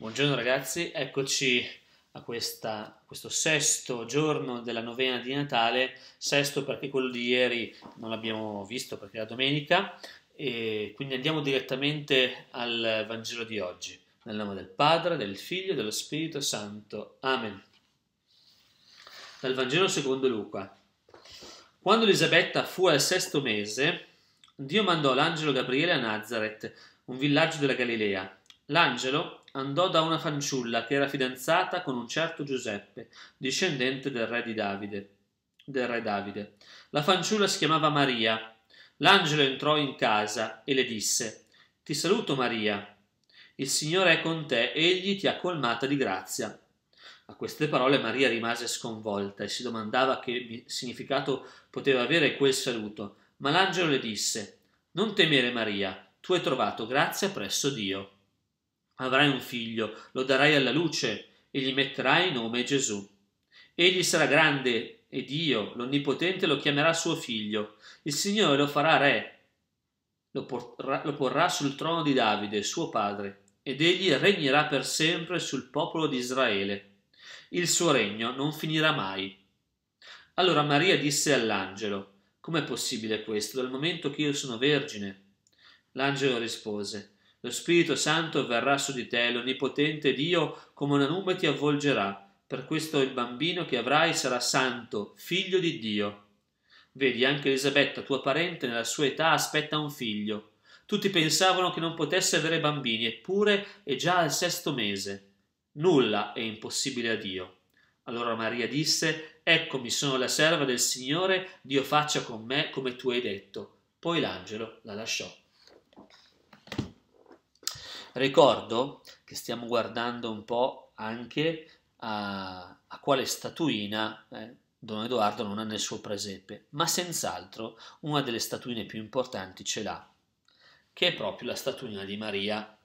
Buongiorno ragazzi, eccoci a, questa, a questo sesto giorno della novena di Natale, sesto perché quello di ieri non l'abbiamo visto perché era domenica, e quindi andiamo direttamente al Vangelo di oggi, nel nome del Padre, del Figlio e dello Spirito Santo. Amen. Dal Vangelo secondo Luca. Quando Elisabetta fu al sesto mese, Dio mandò l'angelo Gabriele a Nazareth, un villaggio della Galilea. L'angelo andò da una fanciulla che era fidanzata con un certo Giuseppe, discendente del re, di Davide, del re Davide. La fanciulla si chiamava Maria. L'angelo entrò in casa e le disse: Ti saluto, Maria. Il Signore è con te, egli ti ha colmata di grazia. A queste parole Maria rimase sconvolta e si domandava che significato poteva avere quel saluto, ma l'angelo le disse: Non temere, Maria, tu hai trovato grazia presso Dio. Avrai un figlio, lo darai alla luce e gli metterai nome Gesù. Egli sarà grande e Dio, l'Onnipotente, lo chiamerà suo figlio. Il Signore lo farà re, lo, porrà, lo porrà sul trono di Davide, suo padre, ed egli regnerà per sempre sul popolo di Israele. Il suo regno non finirà mai. Allora Maria disse all'angelo, Com'è possibile questo, dal momento che io sono vergine? L'angelo rispose, lo Spirito Santo verrà su di te, l'Onnipotente Dio come una nube ti avvolgerà. Per questo il bambino che avrai sarà santo, figlio di Dio. Vedi, anche Elisabetta, tua parente, nella sua età aspetta un figlio. Tutti pensavano che non potesse avere bambini, eppure è già al sesto mese. Nulla è impossibile a Dio. Allora Maria disse: Eccomi, sono la serva del Signore, Dio faccia con me come tu hai detto. Poi l'angelo la lasciò. Ricordo che stiamo guardando un po' anche a, a quale statuina eh, Don Edoardo non ha nel suo presepe, ma senz'altro una delle statuine più importanti ce l'ha, che è proprio la statuina di Maria.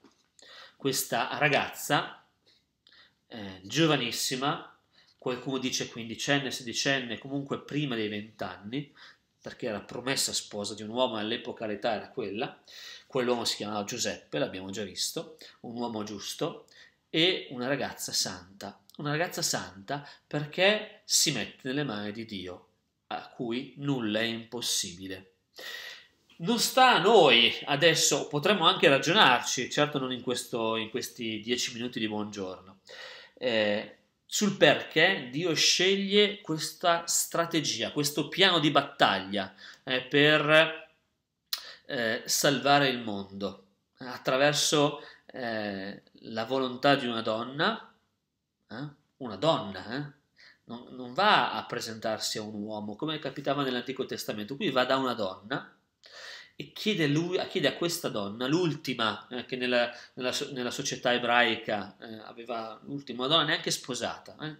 Questa ragazza, eh, giovanissima, qualcuno dice quindicenne, sedicenne, comunque prima dei vent'anni, perché era promessa sposa di un uomo all'epoca l'età era quella, quell'uomo si chiamava Giuseppe, l'abbiamo già visto, un uomo giusto, e una ragazza santa, una ragazza santa perché si mette nelle mani di Dio, a cui nulla è impossibile. Non sta a noi adesso, potremmo anche ragionarci, certo non in, questo, in questi dieci minuti di buongiorno, eh, sul perché Dio sceglie questa strategia, questo piano di battaglia eh, per eh, salvare il mondo eh, attraverso eh, la volontà di una donna, eh, una donna, eh. non, non va a presentarsi a un uomo come capitava nell'Antico Testamento, qui va da una donna e chiede, lui, chiede a questa donna, l'ultima eh, che nella, nella, nella, società ebraica eh, aveva l'ultima donna neanche sposata, eh,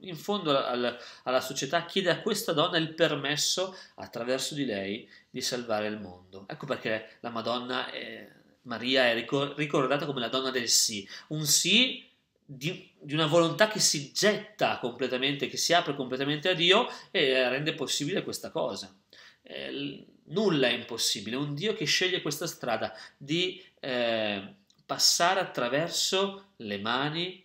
in fondo al, alla società chiede a questa donna il permesso attraverso di lei di salvare il mondo. Ecco perché la Madonna è, eh, Maria è ricordata come la donna del sì, un sì di, di, una volontà che si getta completamente, che si apre completamente a Dio e rende possibile questa cosa. Eh, nulla è impossibile, un Dio che sceglie questa strada di eh, passare attraverso le mani,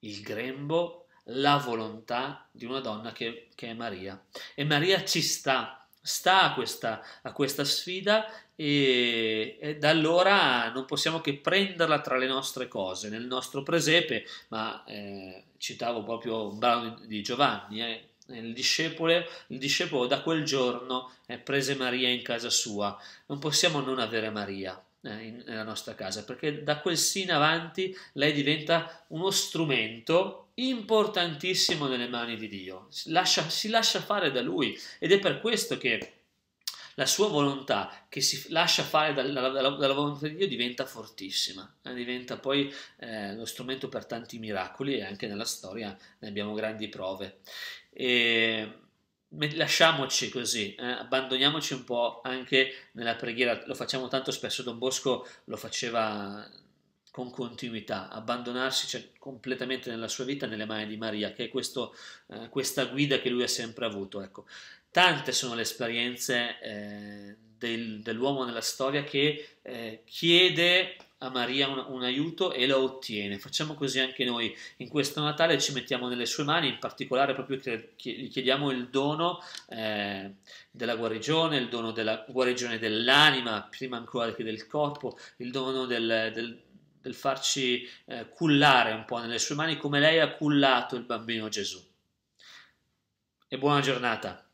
il grembo, la volontà di una donna che, che è Maria. E Maria ci sta, sta a questa, a questa sfida e, e, da allora non possiamo che prenderla tra le nostre cose, nel nostro presepe, ma eh, citavo proprio un brano di, Giovanni, eh, il discepolo, il discepolo da quel giorno eh, prese Maria in casa sua. Non possiamo non avere Maria eh, nella nostra casa, perché da quel sì in avanti lei diventa uno strumento importantissimo nelle mani di Dio, si lascia, si lascia fare da Lui ed è per questo che la sua volontà che si lascia fare dalla, dalla, dalla volontà di Dio diventa fortissima, eh, diventa poi eh, lo strumento per tanti miracoli e anche nella storia ne abbiamo grandi prove. E lasciamoci così, eh, abbandoniamoci un po' anche nella preghiera, lo facciamo tanto spesso, Don Bosco lo faceva con continuità, abbandonarsi cioè, completamente nella sua vita nelle mani di Maria, che è questo, eh, questa guida che lui ha sempre avuto. Ecco tante sono le esperienze eh, del, dell'uomo nella storia che eh, chiede a Maria un, un, aiuto e lo ottiene. Facciamo così anche noi. In questo Natale ci mettiamo nelle sue mani, in particolare proprio gli chiediamo il dono eh, della guarigione, il dono della guarigione dell'anima, prima ancora che del corpo, il dono del, del del farci eh, cullare un po' nelle sue mani come lei ha cullato il bambino Gesù. E buona giornata.